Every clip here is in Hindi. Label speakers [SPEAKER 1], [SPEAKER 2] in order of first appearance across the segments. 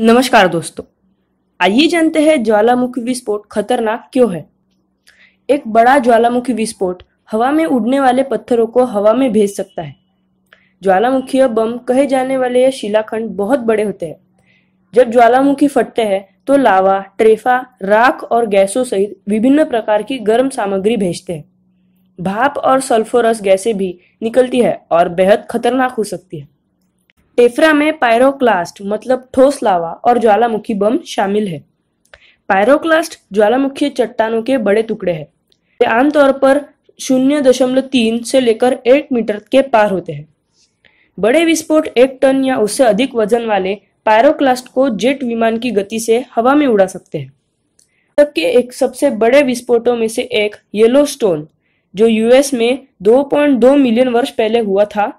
[SPEAKER 1] नमस्कार दोस्तों आइए जानते हैं ज्वालामुखी विस्फोट खतरनाक क्यों है एक बड़ा ज्वालामुखी विस्फोट हवा में उड़ने वाले पत्थरों को हवा में भेज सकता है ज्वालामुखी बम कहे जाने वाले यह शिलाखंड बहुत बड़े होते हैं जब ज्वालामुखी फटते हैं तो लावा ट्रेफा राख और गैसों सहित विभिन्न प्रकार की गर्म सामग्री भेजते हैं भाप और सल्फोरस गैसें भी निकलती है और बेहद खतरनाक हो सकती है टेफरा में पायरोक्लास्ट मतलब ठोस लावा और ज्वालामुखी बम शामिल है पायरोक्लास्ट ज्वालामुखी चट्टानों के बड़े टुकड़े है आमतौर पर शून्य दशमलव तीन से लेकर एक मीटर के पार होते हैं बड़े विस्फोट एक टन या उससे अधिक वजन वाले पायरोक्लास्ट को जेट विमान की गति से हवा में उड़ा सकते हैं तक के एक सबसे बड़े विस्फोटों में से एक येलो स्टोन जो यूएस में 2.2 मिलियन वर्ष पहले हुआ था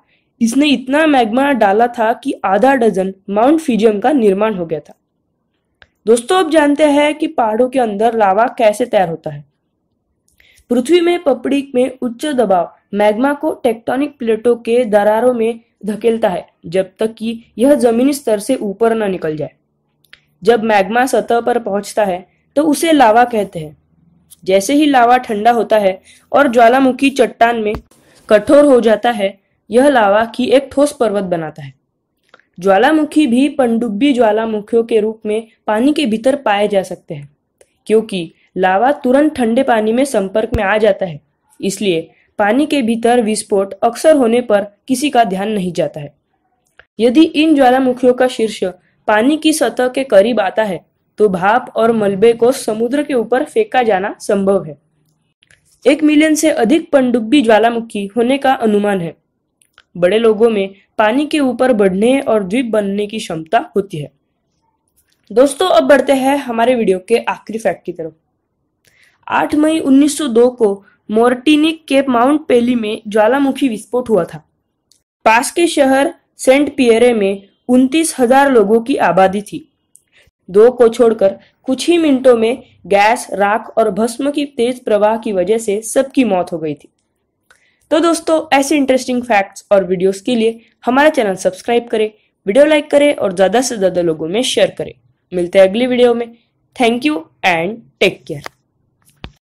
[SPEAKER 1] इसने इतना मैग्मा डाला था कि आधा डजन माउंट फिजियम का निर्माण हो गया था दोस्तों अब जानते हैं कि पहाड़ों के अंदर लावा कैसे तैयार होता है पृथ्वी में पपड़ी में उच्च दबाव मैग्मा को टेक्टोनिक प्लेटों के दरारों में धकेलता है जब तक कि यह जमीनी स्तर से ऊपर न निकल जाए जब मैग्मा सतह पर पहुंचता है तो उसे लावा कहते हैं जैसे ही लावा ठंडा होता है और ज्वालामुखी चट्टान में कठोर हो जाता है यह लावा की एक ठोस पर्वत बनाता है ज्वालामुखी भी पनडुब्बी ज्वालामुखियों के रूप में पानी के भीतर पाए जा सकते हैं क्योंकि लावा तुरंत ठंडे पानी में संपर्क में आ जाता है इसलिए पानी के भीतर विस्फोट अक्सर होने पर किसी का ध्यान नहीं जाता है यदि इन ज्वालामुखियों का शीर्ष पानी की सतह के करीब आता है तो भाप और मलबे को समुद्र के ऊपर फेंका जाना संभव है एक मिलियन से अधिक पनडुब्बी ज्वालामुखी होने का अनुमान है बड़े लोगों में पानी के ऊपर बढ़ने और द्वीप बनने की क्षमता होती है दोस्तों अब बढ़ते हैं हमारे वीडियो के आखिरी फैक्ट की तरफ 8 मई 1902 को मोर्टिनिक के माउंट पेली में ज्वालामुखी विस्फोट हुआ था पास के शहर सेंट पियरे में उनतीस हजार लोगों की आबादी थी दो को छोड़कर कुछ ही मिनटों में गैस राख और भस्म की तेज प्रवाह की वजह से सबकी मौत हो गई थी तो दोस्तों ऐसे इंटरेस्टिंग फैक्ट्स और वीडियोस के लिए हमारा चैनल सब्सक्राइब करें वीडियो लाइक करें और ज़्यादा से ज़्यादा लोगों में शेयर करें मिलते हैं अगली वीडियो में thank you and take care